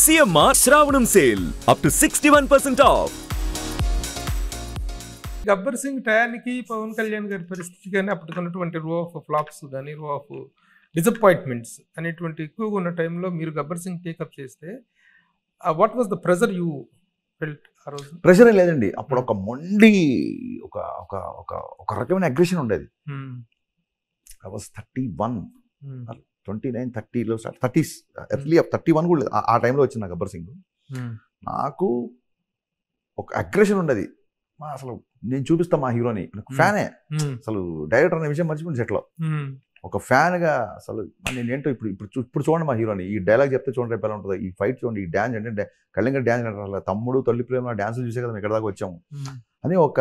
CMR Shravanam sale up to sixty one percent off Gabbar Singh టయానికి పవన్ కళ్యాణ్ గారి పరిస్థితి కానీ అప్పటికున్నటువంటి రో ఆఫ్ ఫ్లాప్స్ కానీ రో ఆఫ్ డిసప్పాయింట్మెంట్స్ అనేటువంటి ఎక్కువగా ఉన్న టైంలో మీరు గబ్బర్ సింగ్ టేకప్ చేస్తే what was the pressure you felt ఆ రోజు ప్రెషర్ లేదండి అప్పుడు ఒక మొండి ఒక ఒక ఒక ఒక రకమైన అగ్రెషన్ ఉండేది I thirty one twenty nine థర్టీలో start thirties early thirty one కూడా లేదు ఆ టైంలో వచ్చింది నాకు గబ్బర్ సింగ్ hmm. నాకు ఒక అగ్రెషన్ ఉండేది మా అసలు నేను చూపిస్తా మా హీరోని నాకు hmm. ఫ్యానే hmm. అసలు డైరెక్టర్ అనే విషయం మర్చిపోయింది సెట్లో ఒక ఫ్యాన్గా అసలు నేను ఏంటో ఇప్పుడు ఇప్పుడు ఇప్పుడు చూడండి మా హీరోని ఈ డైలాగ్ చెప్తే చూడండి రేపు ఎలా ఉంటుంది ఈ ఫైట్ చూడండి ఈ డ్యాన్స్ అంటే కళ్ళంగా డ్యాన్స్ అంటారు తమ్ముడు తల్లి ప్రేమ డాన్సులు చూసే కదా ఇక్కడ దాకా వచ్చాము అని ఒక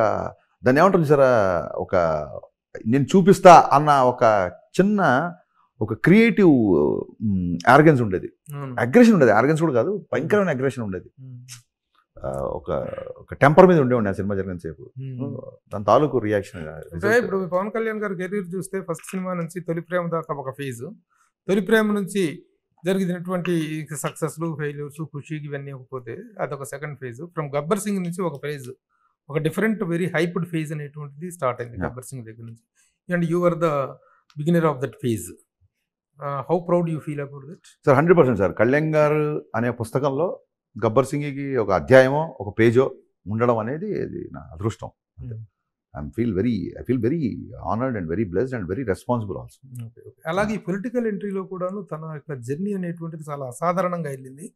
దాన్ని ఏమంటారు చూసారా ఒక నేను చూపిస్తా అన్న ఒక చిన్న ఒక క్రియేటివ్ ఆర్గన్స్ ఉండేది అగ్రెషన్ ఉండేది ఆర్గన్స్ కూడా కాదు భయంకరమైన అగ్రెషన్ ఉండేది ఒక ఒక టెంపర్ మీద ఉండే ఆ సినిమా జరిగిన సేపు దాని తాలూకు రియాక్షన్ ఇప్పుడు పవన్ కళ్యాణ్ గారు కెరీర్ చూస్తే ఫస్ట్ సినిమా నుంచి తొలి ప్రేమ దాకా ఒక ఫేజ్ తొలి ప్రేమ నుంచి జరిగినటువంటి సక్సెస్లు ఫెయిల్యూర్స్ ఖుషి ఇవన్నీ ఇవ్వకపోతే అదొక second phase from Gabbar Singh నుంచి ఒక ఫేజ్ ఒక డిఫరెంట్ వెరీ హైప్డ్ ఫేజ్ అనేటువంటిది స్టార్ట్ అయింది గబ్బర్ సింగ్ దగ్గర నుంచి and you are the beginner of that phase how proud you feel about it sir hundred percent sir Kalyan garu అనే పుస్తకంలో గబ్బర్ సింగ్కి ఒక అధ్యాయమో ఒక పేజో ఉండడం అనేది అది నా అదృష్టం I'm feel very I feel very honoured and very blessed and very responsible also అలాగే ఈ పొలిటికల్ ఎంట్రీలో కూడాను తన యొక్క జర్నీ అనేటువంటిది చాలా అసాధారణంగా వెళ్ళింది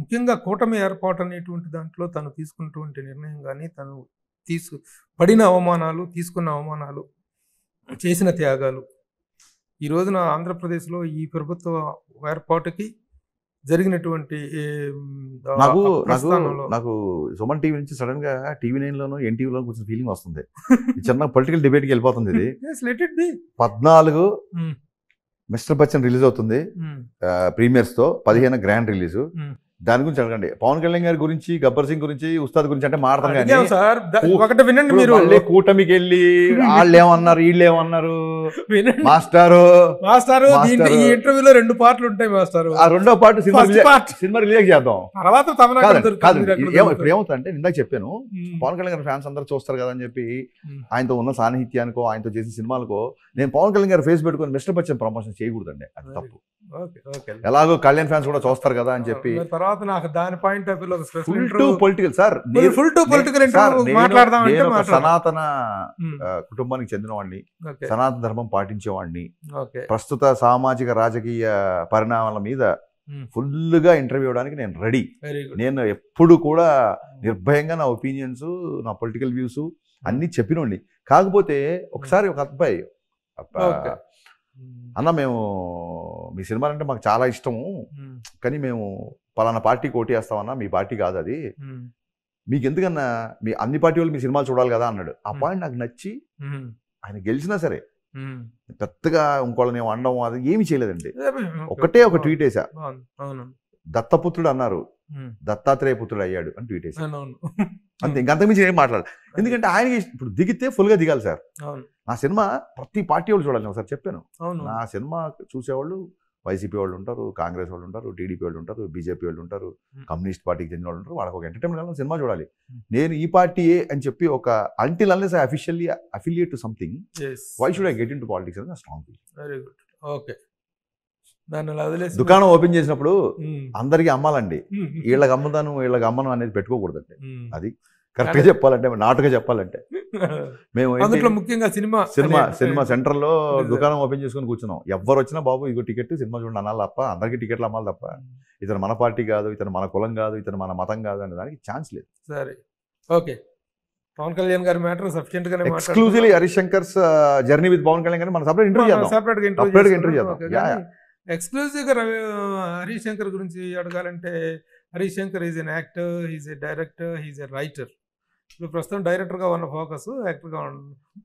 ముఖ్యంగా కూటమి ఏర్పాటు అనేటువంటి దాంట్లో తను తీసుకున్నటువంటి నిర్ణయం కానీ తను తీసు పడిన అవమానాలు తీసుకున్న అవమానాలు చేసిన త్యాగాలు ఈ రోజున ఆంధ్రప్రదేశ్లో ఈ ప్రభుత్వ ఏర్పాటుకి జరిగినటువంటి నాకు నాకు నాకు సుమన్ టీవీ నుంచి సడన్ గా టీవీ నైన్ లోను ఎన్టీవీలో కొంచెం ఫీలింగ్ వస్తుంది చిన్న పొలిటికల్ డిబేట్ కి వెళ్ళిపోతుంది ఇది పద్నాలుగు మిస్టర్ బచ్చన్ రిలీజ్ అవుతుంది ప్రీమియర్స్ తో పదిహేను గ్రాండ్ రిలీజ్ దాని గురించి అడగండి పవన్ కళ్యాణ్ గారి గురించి గబ్బర్ సింగ్ గురించి ఉస్తాద్ గురించి అంటే మాడతాం కానీ సార్ ఒకటి వినండి మీరు కూటమికి వెళ్ళి వాళ్ళు ఏమన్నారు వీళ్ళు ఏమన్నారు మాస్టారు మాస్టారు ఈ ఇంటర్వ్యూలో రెండు పార్ట్లు ఉంటాయి మాస్టారు ఆ రెండో పార్ట్ సినిమా సినిమా రిలీజ్ చేద్దాం తర్వాత ఇప్పుడు ఏమవుతుందంటే ఇందాక చెప్పాను పవన్ కళ్యాణ్ గారి ఫ్యాన్స్ అందరూ చూస్తారు కదా అని చెప్పి ఆయనతో ఉన్న సాన్నిహిత్యానికో ఆయనతో చేసిన సినిమాలకో నేను పవన్ కళ్యాణ్ గారి ఫేస్ పెట్టుకుని మిస్టర్ బచ్చన్ ప్రమోషన్ చేయకూడదండి అది తప్పు ఎలాగో కళ్యాణ్ ఫ్యాన్స్ కూడా చూస్తారు కదా అని చెప్పి తర్వాత నాకు దాని point of full to political sir full to political మాట్లాడదాం సనాతన కుటుంబానికి చెందిన వాడిని సనాతన ధర్మం పాటించేవాడిని ప్రస్తుత సామాజిక రాజకీయ పరిణామాల మీద ఫుల్గా ఇంటర్వ్యూ ఇవ్వడానికి నేను రెడీ నేను ఎప్పుడు కూడా నిర్భయంగా నా ఒపీనియన్స్ నా పొలిటికల్ వ్యూస్ అన్నీ చెప్పినోండి కాకపోతే ఒకసారి ఒక అబ్బాయి అన్న మేము మీ సినిమాలు అంటే మాకు చాలా ఇష్టము కానీ మేము పలానా పార్టీకి వేస్తామన్నా మీ పార్టీ కాదు అది మీకు ఎందుకన్నా మీ అన్ని పార్టీ వాళ్ళు మీ సినిమాలు చూడాలి కదా అన్నాడు ఆ పాయింట్ నాకు నచ్చి ఆయన గెలిచినా సరే పెద్దగా ఇంకోళ్ళని అండం అది ఏమి చేయలేదండి ఒకటే ఒక ట్వీట్ వేసా దత్తపుత్రుడు అన్నారు దత్తాత్రేయ పుత్రుడు అయ్యాడు అని ట్వీట్ వేసాను అంతే ఇంకంతకు మించి ఏం మాట్లాడాలి ఎందుకంటే ఆయనకి ఇప్పుడు దిగితే ఫుల్ గా దిగాలి సార్ నా సినిమా ప్రతి పార్టీ వాళ్ళు చూడాలి చెప్పాను నా సినిమా చూసేవాళ్ళు వైసీపీ వాళ్ళు ఉంటారు కాంగ్రెస్ వాళ్ళు ఉంటారు టీడీపీ వాళ్ళు ఉంటారు బీజేపీ వాళ్ళు ఉంటారు కమ్యూనిస్ట్ పార్టీకి చెందిన వాళ్ళు ఉంటారు వాళ్ళకి ఒక ఎంటర్టైన్మెంట్ కావాలి సినిమా చూడాలి నేను ఈ పార్టీ అని చెప్పి ఒక until unless I officially affiliate to something why should I get in to politics అనేది strong feel very good okay దాన్ని వదిలేసి దుకాణం ఓపెన్ చేసినప్పుడు అందరికీ అమ్మాలండి వీళ్ళకి అమ్ముతాను వీళ్ళకి అమ్మను అనేది పెట్టుకోకూడదండి అది కరెక్ట్గా చెప్పాలంటే నాటుగా చెప్పాలంటే మేము అందులో ముఖ్యంగా సినిమా సినిమా సినిమా సెంటర్లో దుకాణం ఓపెన్ చేసుకుని కూర్చున్నాం ఎవరు వచ్చినా బాబు ఇగో టికెట్ సినిమా చూడండి అనాలి తప్ప అందరికీ టికెట్లు అమ్మాలి తప్ప ఇతను మన పార్టీ కాదు ఇతను మన కులం కాదు ఇతను మన మతం కాదు అనే దానికి ఛాన్స్ లేదు సరే ఓకే పవన్ కళ్యాణ్ గారి మ్యాటర్ సఫిషియెంట్ గానే exclusively Harishankar's journey with Pawan Kalyan గారిని మనం సపరేట్ ఇంటర్వ్యూ చేద్దాం సపరేట్ ఇంటర్వ్యూ చేద్దాం ఎక్స్క్లూజివ్గా రవి శంకర్ గురించి అడగాలంటే Shankar is an actor is a director is a writer ఇప్పుడు ప్రస్తుతం డైరెక్టర్గా ఉన్న ఫోకస్ యాక్టర్గా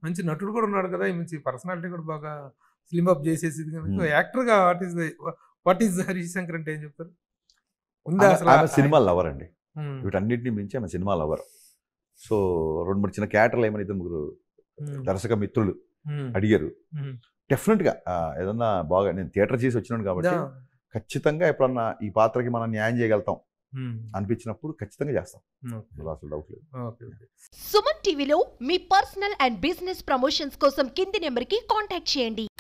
మంచి నటుడు కూడా ఉన్నాడు కదా మంచి పర్సనాలిటీ కూడా బాగా స్లిమ్ అప్ చేసేసింది కనుక యాక్టర్గా what is what is Shankar అంటే ఏం చెప్తారు ఉందా అసలు సినిమా లవర్ అండి hmm. వీటన్నిటిని మించి ఆమె సినిమా లవర్ సో రెండు మూడు చిన్న క్యాటర్లు ఏమైనా ముగ్గురు hmm. దర్శక మిత్రులు hmm. అడిగారు డెఫినెట్గా ఏదన్నా బాగా నేను థియేటర్ చేసి వచ్చినాను కాబట్టి ఖచ్చితంగా ఎప్పుడన్నా ఈ పాత్రకి మనం న్యాయం చేయగలుగుతాం అనిపించినప్పుడు ఖచ్చితంగా చేస్తాం అసలు డౌట్ లేదు సుమన్ టీవీలో మీ పర్సనల్ అండ్ బిజినెస్ ప్రమోషన్స్ కోసం కింది నెంబర్కి కాంటాక్ట్ చేయండి